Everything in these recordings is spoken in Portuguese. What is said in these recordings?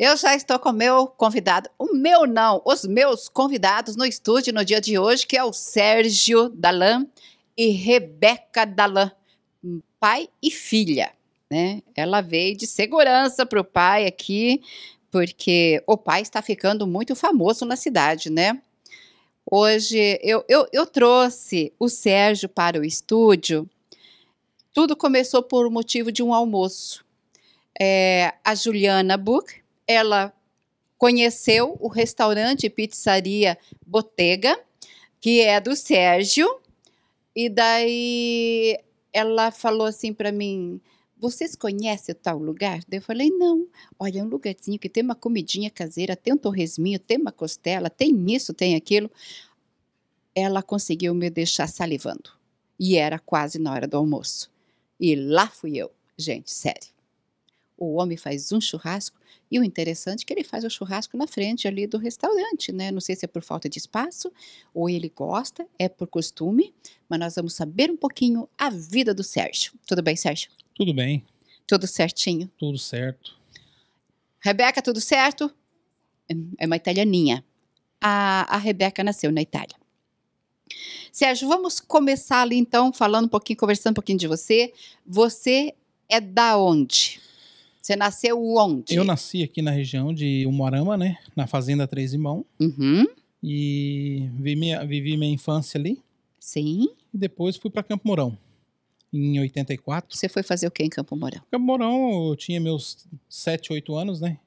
Eu já estou com o meu convidado, o meu não, os meus convidados no estúdio no dia de hoje, que é o Sérgio Dalan e Rebeca Dalan, pai e filha. Né? Ela veio de segurança para o pai aqui, porque o pai está ficando muito famoso na cidade, né? Hoje eu, eu, eu trouxe o Sérgio para o estúdio. Tudo começou por motivo de um almoço. É, a Juliana Buck ela conheceu o restaurante pizzaria Botega, que é do Sérgio, e daí ela falou assim para mim: vocês conhecem tal lugar? Eu falei, não. Olha, é um lugarzinho que tem uma comidinha caseira, tem um torresminho, tem uma costela, tem isso, tem aquilo. Ela conseguiu me deixar salivando. E era quase na hora do almoço. E lá fui eu. Gente, sério. O homem faz um churrasco, e o interessante é que ele faz o churrasco na frente ali do restaurante, né? Não sei se é por falta de espaço ou ele gosta, é por costume, mas nós vamos saber um pouquinho a vida do Sérgio. Tudo bem, Sérgio? Tudo bem. Tudo certinho? Tudo certo. Rebeca, tudo certo? É uma italianinha. A, a Rebeca nasceu na Itália. Sérgio, vamos começar ali então, falando um pouquinho, conversando um pouquinho de você. Você é da onde? Você nasceu onde? Eu nasci aqui na região de Umuarama, né? Na Fazenda Três Irmãos. Uhum. E vivi minha, vivi minha infância ali. Sim. E depois fui para Campo Mourão, em 84. Você foi fazer o que em Campo Mourão? Campo Mourão, eu tinha meus 7, 8 anos, né?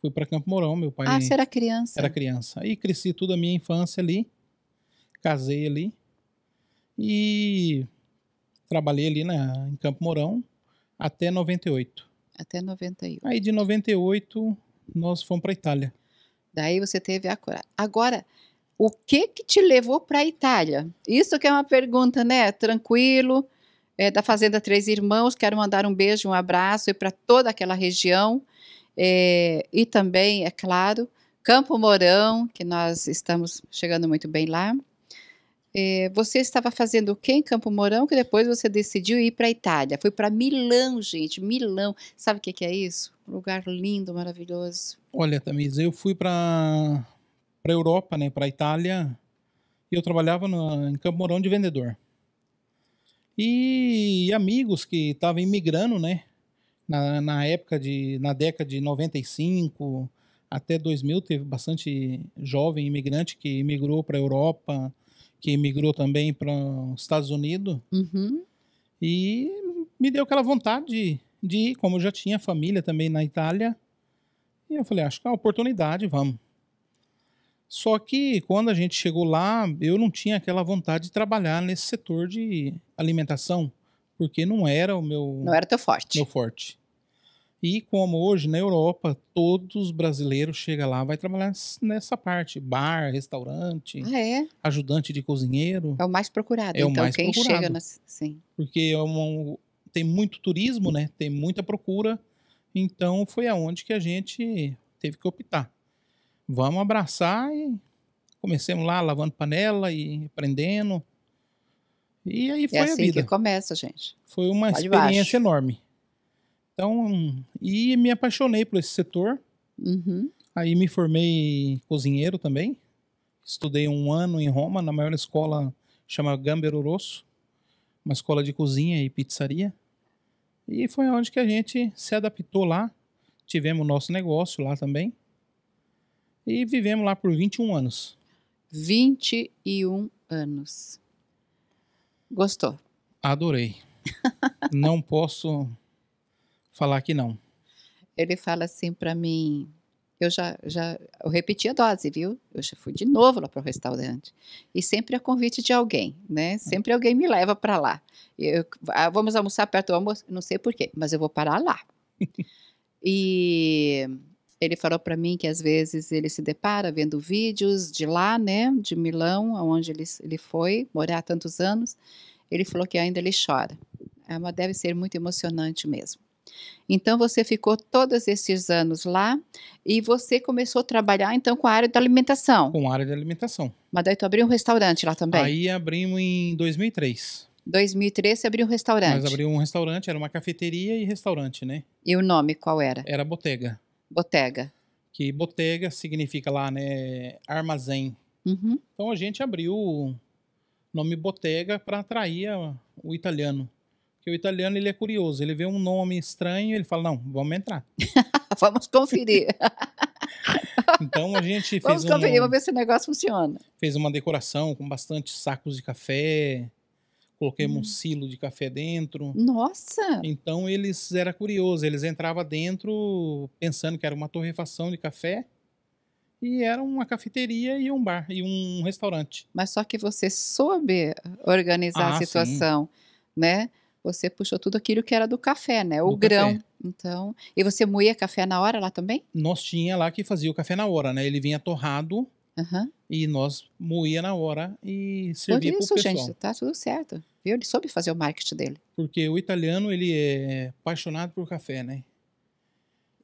Fui para Campo Mourão, meu pai. Ah, você era criança? Era criança. Aí cresci toda a minha infância ali. Casei ali. E trabalhei ali na, em Campo Mourão até 98. Até 98. Aí de 98 nós fomos para Itália. Daí você teve a coragem. Agora, o que que te levou para a Itália? Isso que é uma pergunta, né? Tranquilo, é, da Fazenda Três Irmãos. Quero mandar um beijo, um abraço e para toda aquela região. É, e também, é claro, Campo Mourão, que nós estamos chegando muito bem lá. Eh, você estava fazendo o que em Campo Mourão que depois você decidiu ir para a Itália? Foi para Milão, gente, Milão. Sabe o que, que, é isso? Um lugar lindo, maravilhoso. Olha, Tamires, eu fui para para Europa, né, para Itália, e eu trabalhava no, em Campo Mourão de vendedor. E amigos que estavam imigrando, né, na, na época de na década de 95 até 2000 teve bastante jovem imigrante que imigrou para a Europa que migrou também para os Estados Unidos. Uhum. E me deu aquela vontade de ir, como eu já tinha família também na Itália. E eu falei, ah, acho que é uma oportunidade, vamos. Só que quando a gente chegou lá, eu não tinha aquela vontade de trabalhar nesse setor de alimentação, porque não era o meu. Não era teu forte. Meu forte. E como hoje na Europa, todos os brasileiros chega lá, vai trabalhar nessa parte, bar, restaurante, ah, é? ajudante de cozinheiro. É o mais procurado. É então, o mais quem procurado. chega, nas... sim. Porque é tem muito turismo, né? Tem muita procura. Então foi aonde que a gente teve que optar. Vamos abraçar e comecemos lá lavando panela e aprendendo. E aí é foi é assim a vida. que começa, gente. Foi uma Pode experiência baixo. enorme. Então, e me apaixonei por esse setor. Uhum. Aí me formei cozinheiro também. Estudei um ano em Roma, na maior escola, chama Gambero Rosso, uma escola de cozinha e pizzaria. E foi onde que a gente se adaptou lá. Tivemos o nosso negócio lá também. E vivemos lá por 21 anos. 21 anos. Gostou? Adorei. Não posso falar que não. Ele fala assim para mim, eu já, já eu repeti a dose, viu? Eu já fui de novo lá para o restaurante. E sempre a é convite de alguém, né? Sempre alguém me leva para lá. Eu, ah, vamos almoçar perto do almoço, não sei porquê, mas eu vou parar lá. e ele falou para mim que às vezes ele se depara vendo vídeos de lá, né? De Milão, onde ele, ele foi morar há tantos anos. Ele falou que ainda ele chora. É, mas deve ser muito emocionante mesmo. Então você ficou todos esses anos lá e você começou a trabalhar então com a área da alimentação. Com a área da alimentação. Mas daí tu abriu um restaurante lá também. Aí abrimos em 2003. 2003 você abriu um restaurante. Nós abrimos um restaurante, era uma cafeteria e restaurante, né? E o nome qual era? Era Botega. Botega. Que Botega significa lá, né, armazém. Uhum. Então a gente abriu o nome Botega para atrair o italiano. Porque o italiano ele é curioso, ele vê um nome estranho, ele fala: não, vamos entrar. vamos conferir. então a gente fez. Vamos conferir, um, vamos ver se o negócio funciona. Fez uma decoração com bastante sacos de café, coloquei hum. um silo de café dentro. Nossa! Então eles era curioso, eles entravam dentro pensando que era uma torrefação de café e era uma cafeteria e um bar e um restaurante. Mas só que você soube organizar ah, a situação, sim. né? você puxou tudo aquilo que era do café, né? O do grão. Café. Então, e você moía café na hora lá também? Nós tinha lá que fazia o café na hora, né? Ele vinha torrado uhum. e nós moía na hora e servia para o pessoal. gente, tá tudo certo. Viu? Ele soube fazer o marketing dele. Porque o italiano, ele é apaixonado por café, né?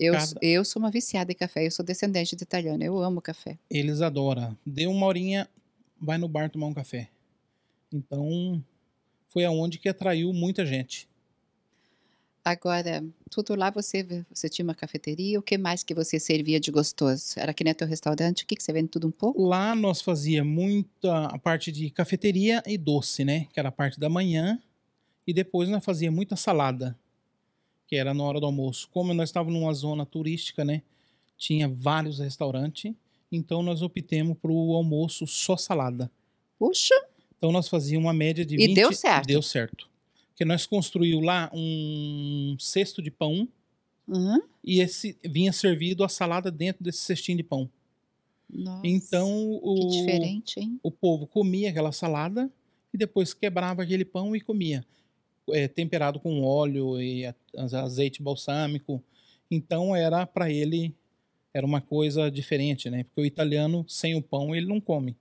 Eu, Cada... eu sou uma viciada em café, eu sou descendente de italiano, eu amo café. Eles adoram. Deu uma horinha, vai no bar tomar um café. Então, foi aonde que atraiu muita gente. Agora, tudo lá você você tinha uma cafeteria, o que mais que você servia de gostoso? Era que nem teu restaurante, o que, que você vende tudo um pouco? Lá nós fazia muita a parte de cafeteria e doce, né? Que era a parte da manhã. E depois nós fazia muita salada, que era na hora do almoço. Como nós estávamos numa zona turística, né? Tinha vários restaurantes, então nós optemos para o almoço só salada. Puxa! Então nós fazíamos uma média de. E deu certo. Deu certo. Porque nós construímos lá um cesto de pão uhum. e esse vinha servido a salada dentro desse cestinho de pão. Nossa, então o, o povo comia aquela salada e depois quebrava aquele pão e comia. É, temperado com óleo e azeite balsâmico. Então era para ele era uma coisa diferente, né? Porque o italiano sem o pão ele não come.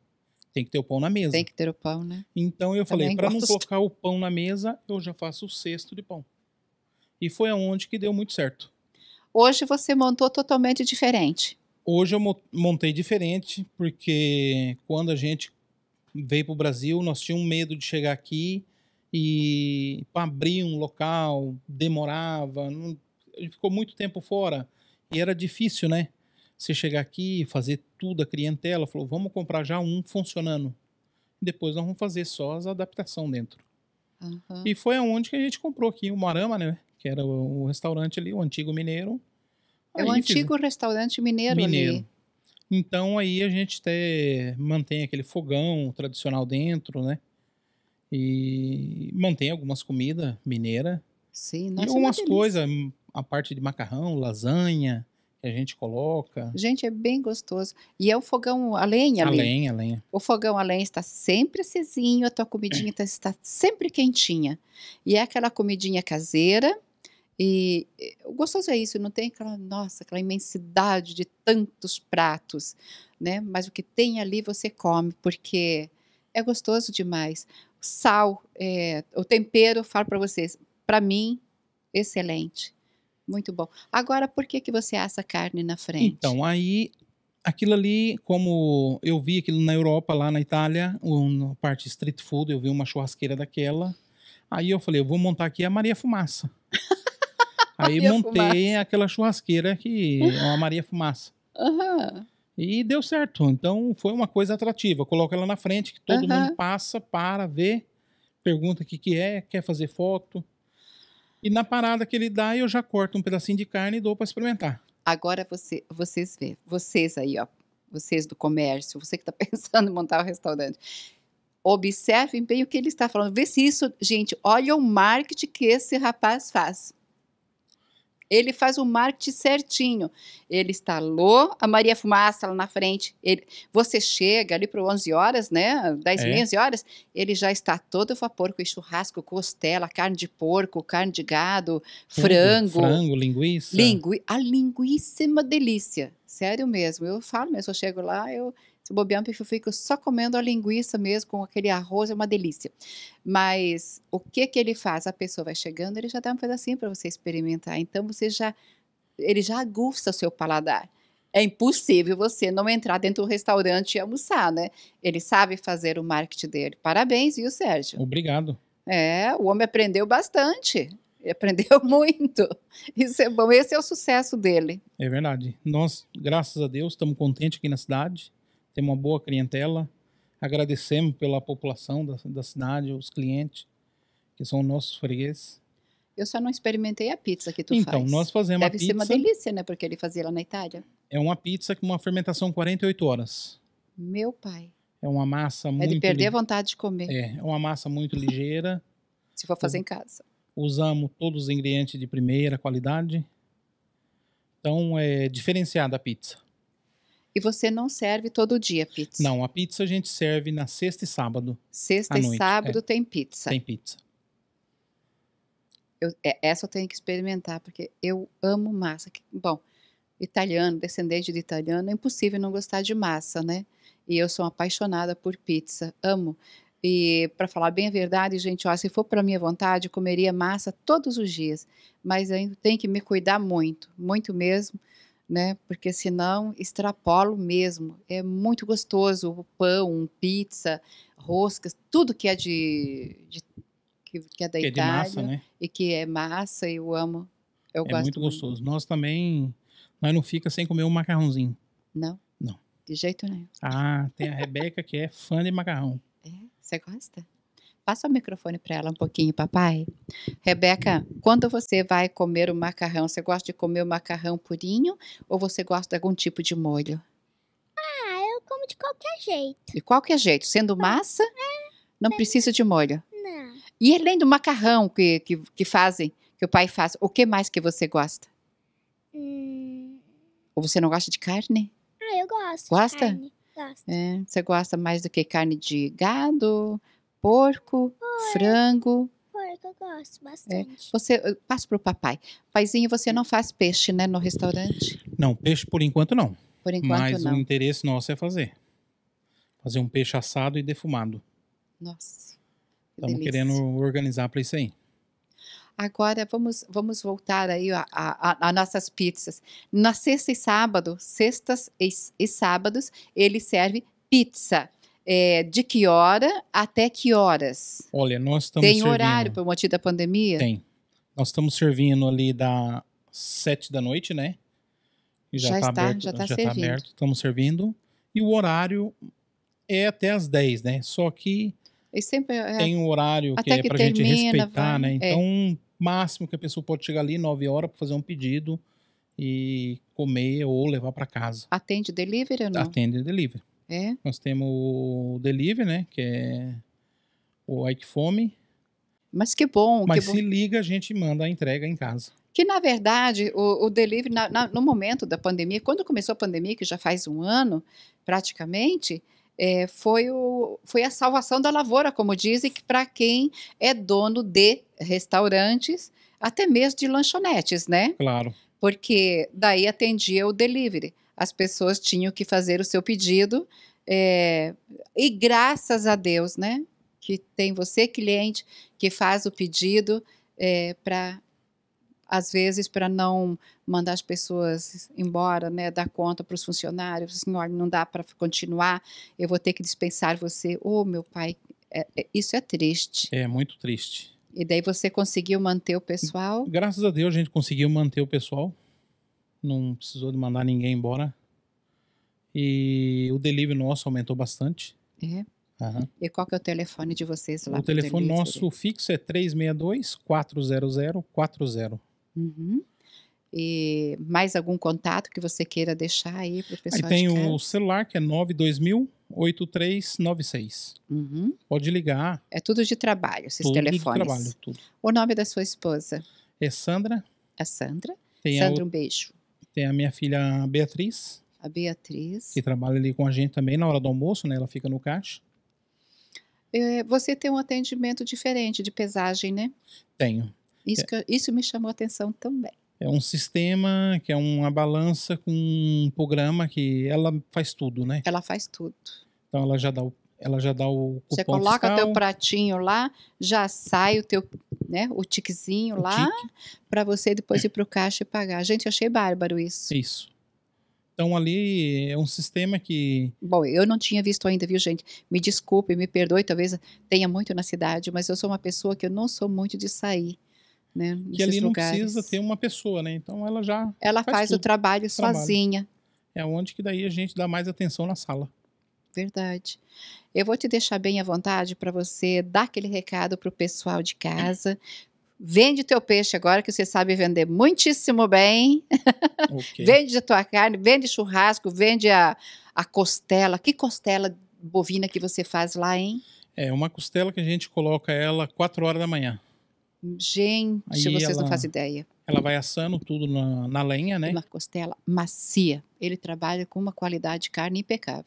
Tem que ter o pão na mesa. Tem que ter o pão, né? Então eu falei, para não colocar o pão na mesa, eu já faço o cesto de pão. E foi aonde que deu muito certo. Hoje você montou totalmente diferente. Hoje eu montei diferente, porque quando a gente veio para o Brasil, nós tínhamos medo de chegar aqui e para abrir um local demorava, não, ficou muito tempo fora e era difícil, né? Você chegar aqui, fazer tudo a clientela, falou, vamos comprar já um funcionando. Depois nós vamos fazer só as adaptação dentro. Uhum. E foi aonde que a gente comprou aqui o Marama, né? Que era o, o restaurante ali, o antigo mineiro. Aí é o antigo fiz... restaurante mineiro, mineiro ali. Então aí a gente até mantém aquele fogão tradicional dentro, né? E mantém algumas comidas mineiras. Sim, nossa, e é algumas coisas, a parte de macarrão, lasanha, que a gente coloca. Gente, é bem gostoso. E é o fogão a lenha, A lenha, a lenha. O fogão a lenha está sempre acesinho, a tua comidinha tá, está sempre quentinha. E é aquela comidinha caseira. E o gostoso é isso, não tem aquela, nossa, aquela imensidade de tantos pratos, né? Mas o que tem ali você come, porque é gostoso demais. Sal, é, o tempero, falo para vocês, para mim, excelente. Muito bom. Agora, por que, que você assa carne na frente? Então, aí, aquilo ali, como eu vi aquilo na Europa, lá na Itália, na parte street food, eu vi uma churrasqueira daquela. Aí eu falei, eu vou montar aqui a Maria Fumaça. aí Maria montei Fumaça. aquela churrasqueira que é uma Maria Fumaça. Uhum. E deu certo. Então foi uma coisa atrativa. Coloca ela na frente, que todo uhum. mundo passa, para, ver pergunta o que, que é, quer fazer foto. E na parada que ele dá, eu já corto um pedacinho de carne e dou para experimentar. Agora você, vocês vê, vocês aí, ó, vocês do comércio, você que está pensando em montar o um restaurante, observem bem o que ele está falando. Vê se isso, gente, olha o marketing que esse rapaz faz. Ele faz o marketing certinho. Ele instalou a Maria Fumaça lá na frente. Ele, você chega ali para 11 horas, né? 10 é. 11 horas, ele já está todo vapor com churrasco, costela, carne de porco, carne de gado, Tudo, frango. Frango, linguiça. Lingui, a linguiça é uma delícia. Sério mesmo. Eu falo mesmo, eu chego lá, eu se bobear, eu fico só comendo a linguiça mesmo, com aquele arroz, é uma delícia. Mas o que que ele faz? A pessoa vai chegando, ele já dá um pedacinho para você experimentar. Então, você já, ele já agusta o seu paladar. É impossível você não entrar dentro do restaurante e almoçar, né? Ele sabe fazer o marketing dele. Parabéns, viu, Sérgio? Obrigado. É, o homem aprendeu bastante. Ele aprendeu muito. Isso é bom. Esse é o sucesso dele. É verdade. Nós, graças a Deus, estamos contentes aqui na cidade tem uma boa clientela. Agradecemos pela população da, da cidade, os clientes, que são nossos fregueses. Eu só não experimentei a pizza que tu então, faz. Então, nós fazemos Deve a pizza. Deve ser uma delícia, né? Porque ele fazia lá na Itália. É uma pizza com uma fermentação 48 horas. Meu pai. É uma massa é muito. É de perder a vontade de comer. É, é uma massa muito ligeira. Se for fazer em casa. Usamos todos os ingredientes de primeira qualidade. Então, é diferenciada a pizza. E você não serve todo dia pizza? Não, a pizza a gente serve na sexta e sábado. Sexta e noite. É. sábado é. tem pizza. Tem pizza. Eu, é, essa eu tenho que experimentar, porque eu amo massa. Bom, italiano, descendente de italiano, é impossível não gostar de massa, né? E eu sou apaixonada por pizza, amo. E para falar bem a verdade, gente, ó, se for para minha vontade, comeria massa todos os dias, mas ainda tenho que me cuidar muito, muito mesmo, né? Porque senão extrapolo mesmo. É muito gostoso o pão, pizza, roscas, tudo que é de, de que, que, é da que é Itália é massa, né? e que é massa. Eu amo. Eu é gosto muito, muito gostoso. Nós também, nós não fica sem comer um macarrãozinho. Não. Não. De jeito nenhum. Ah, tem a Rebeca que é fã de macarrão. É, você gosta? Passa o microfone para ela um pouquinho, papai. Rebeca, quando você vai comer o macarrão, você gosta de comer o macarrão purinho ou você gosta de algum tipo de molho? Ah, eu como de qualquer jeito. De qualquer jeito, sendo massa, não é. precisa de molho. Não. E além do macarrão que, que, que fazem, que o pai faz, o que mais que você gosta? Hum. Ou você não gosta de carne? Ah, eu gosto. Gosta? De carne. Gosto. É, você gosta mais do que carne de gado? porco, Oi. frango. Porco eu gosto é. bastante. É. Você passa para o papai. Paizinho, você não faz peixe, né, no restaurante? Não, peixe por enquanto não. Por enquanto Mas não. o interesse nosso é fazer. Fazer um peixe assado e defumado. Nossa. Estamos querendo organizar para isso aí. Agora vamos, vamos voltar aí a, a, a, nossas pizzas. Na sexta e sábado, sextas e, e sábados, ele serve pizza é, de que hora até que horas? Olha, nós estamos. Tem servindo... horário por motivo da pandemia? Tem. Nós estamos servindo ali da sete da noite, né? E já, já tá está, aberto, já está já tá servindo. Tá aberto, estamos servindo. E o horário é até as 10, né? Só que é... tem um horário que é para a gente respeitar, vai... né? É. Então, é. máximo que a pessoa pode chegar ali 9 horas para fazer um pedido e comer ou levar para casa. Atende delivery ou não? Atende delivery. É? Nós temos o delivery, né? Que é o Ike Fome. Mas que bom. Mas que se bom. liga, a gente manda a entrega em casa. Que, na verdade, o, o delivery, na, na, no momento da pandemia, quando começou a pandemia, que já faz um ano, praticamente, é, foi, o, foi a salvação da lavoura, como dizem, que para quem é dono de restaurantes, até mesmo de lanchonetes, né? Claro. Porque daí atendia o delivery as pessoas tinham que fazer o seu pedido. É, e graças a Deus, né? Que tem você, cliente, que faz o pedido é, para às vezes para não mandar as pessoas embora, né, dar conta para os funcionários, assim, olha, não dá para continuar, eu vou ter que dispensar você. Ô, oh, meu pai, é, é, isso é triste. É muito triste. E daí você conseguiu manter o pessoal? Graças a Deus a gente conseguiu manter o pessoal não precisou de mandar ninguém embora. E o delivery nosso aumentou bastante. É. Uhum. E qual que é o telefone de vocês lá? O telefone delivery? nosso fixo é 362 400 40. Uhum. E mais algum contato que você queira deixar aí para o pessoal? Aí tem o celular que é 92000 8396. Uhum. Pode ligar. É tudo de trabalho, esses tudo telefones. De trabalho, tudo. O nome da sua esposa? É Sandra. É a Sandra. Tem Sandra, a... um beijo. Tem a minha filha Beatriz. A Beatriz. Que trabalha ali com a gente também na hora do almoço, né? Ela fica no caixa. É, você tem um atendimento diferente de pesagem, né? Tenho. Isso, que, isso me chamou a atenção também. É um sistema que é uma balança com um programa que ela faz tudo, né? Ela faz tudo. Então ela já dá o, ela já dá o cupom Você coloca fiscal. teu pratinho lá, já sai o teu né, o tiquezinho o lá, tique. para você depois é. ir para o caixa e pagar. Gente, eu achei bárbaro isso. Isso. Então ali é um sistema que. Bom, eu não tinha visto ainda, viu, gente? Me desculpe, me perdoe, talvez tenha muito na cidade, mas eu sou uma pessoa que eu não sou muito de sair. Né, que ali não lugares. precisa ter uma pessoa, né? Então ela já. Ela faz, faz o trabalho, trabalho sozinha. É onde que daí a gente dá mais atenção na sala. Verdade. Eu vou te deixar bem à vontade para você dar aquele recado para o pessoal de casa. Vende teu peixe agora, que você sabe vender muitíssimo bem. Okay. vende a tua carne, vende churrasco, vende a, a costela. Que costela bovina que você faz lá, hein? É uma costela que a gente coloca ela 4 horas da manhã. Gente, Aí vocês ela, não fazem ideia. Ela vai assando tudo na, na lenha, né? Uma costela macia. Ele trabalha com uma qualidade de carne impecável.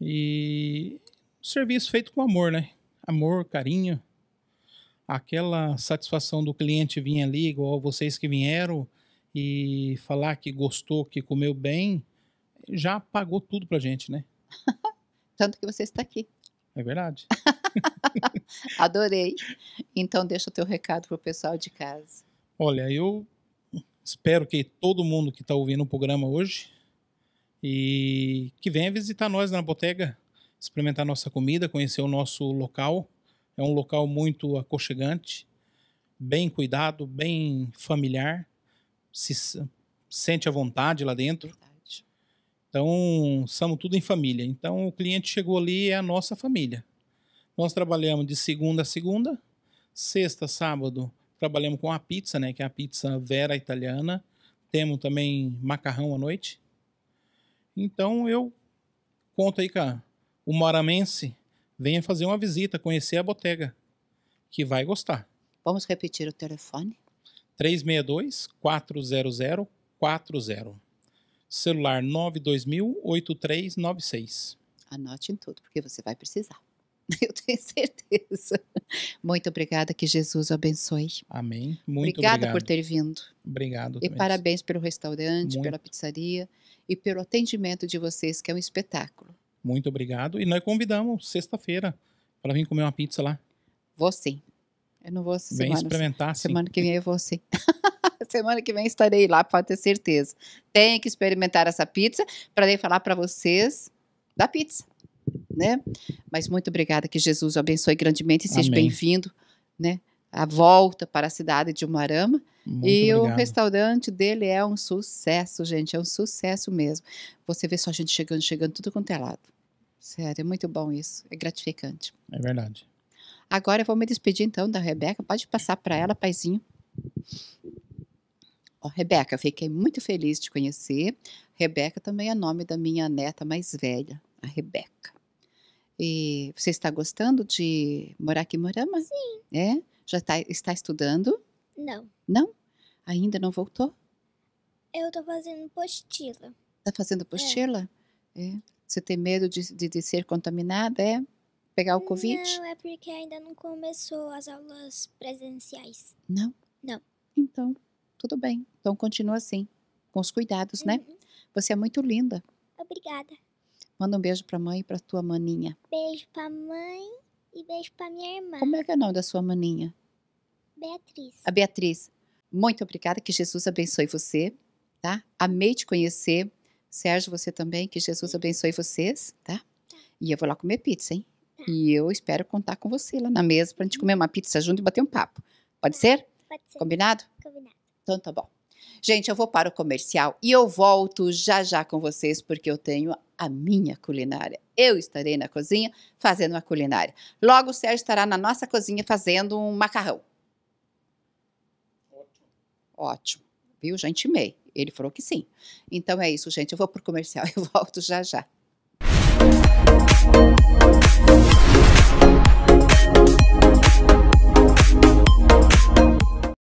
E serviço feito com amor, né? Amor, carinho. Aquela satisfação do cliente vir ali, igual vocês que vieram, e falar que gostou, que comeu bem, já pagou tudo pra gente, né? Tanto que você está aqui. É verdade. Adorei. Então deixa o teu recado pro pessoal de casa. Olha, eu espero que todo mundo que está ouvindo o programa hoje e que venha visitar nós na Botega, experimentar nossa comida, conhecer o nosso local. É um local muito aconchegante, bem cuidado, bem familiar, se sente à vontade lá dentro. Verdade. Então, somos tudo em família. Então, o cliente chegou ali é a nossa família. Nós trabalhamos de segunda a segunda, sexta, sábado, trabalhamos com a pizza, né, que é a pizza Vera italiana. Temos também macarrão à noite. Então eu conto aí com o maramense, venha fazer uma visita, conhecer a botega, que vai gostar. Vamos repetir o telefone? 362 400 40. Celular 92000-8396. Anote em tudo, porque você vai precisar. Eu tenho certeza. Muito obrigada, que Jesus abençoe. Amém. Muito obrigada por ter vindo. Obrigado. E também. parabéns pelo restaurante, Muito. pela pizzaria e pelo atendimento de vocês, que é um espetáculo. Muito obrigado. E nós convidamos sexta-feira para vir comer uma pizza lá. Vou sim. Eu não vou semana. Vem experimentar, Semana sim. que vem eu vou sim. semana que vem estarei lá, pode ter certeza. Tem que experimentar essa pizza para daí falar para vocês da pizza, né? Mas muito obrigada, que Jesus o abençoe grandemente e seja bem-vindo, né? A volta para a cidade de Umarama e obrigado. o restaurante dele é um sucesso, gente, é um sucesso mesmo. Você vê só gente chegando, chegando, tudo quanto é lado. Sério, é muito bom isso, é gratificante. É verdade. Agora eu vou me despedir então da Rebeca, pode passar para ela, paizinho. Oh, Rebeca, fiquei muito feliz de conhecer. Rebeca também é nome da minha neta mais velha, a Rebeca. E você está gostando de morar aqui em Morama? Sim. É? Já tá, está estudando? Não. Não? Ainda não voltou? Eu tô fazendo postila. Tá fazendo postila? É. é. Você tem medo de, de, de, ser contaminada, é? Pegar o Covid? Não, é porque ainda não começou as aulas presenciais. Não? Não. Então, tudo bem. Então, continua assim, com os cuidados, né? uhum. né? Você é muito linda. Obrigada. Manda um beijo pra mãe e pra tua maninha. Beijo pra mãe e beijo pra minha irmã. Como é que é o nome da sua maninha? Beatriz. A Beatriz. Muito obrigada, que Jesus abençoe você, tá? Amei te conhecer. Sérgio, você também, que Jesus abençoe vocês, tá? tá. E eu vou lá comer pizza, hein? Tá. E eu espero contar com você lá na mesa pra gente uhum. comer uma pizza junto e bater um papo. Pode tá. ser? Pode ser. Combinado? Combinado. Então tá bom. Gente, eu vou para o comercial e eu volto já já com vocês porque eu tenho a minha culinária. Eu estarei na cozinha fazendo uma culinária. Logo o Sérgio estará na nossa cozinha fazendo um macarrão. Ótimo, viu? Já intimei. Ele falou que sim. Então é isso, gente. Eu vou pro comercial e volto já já.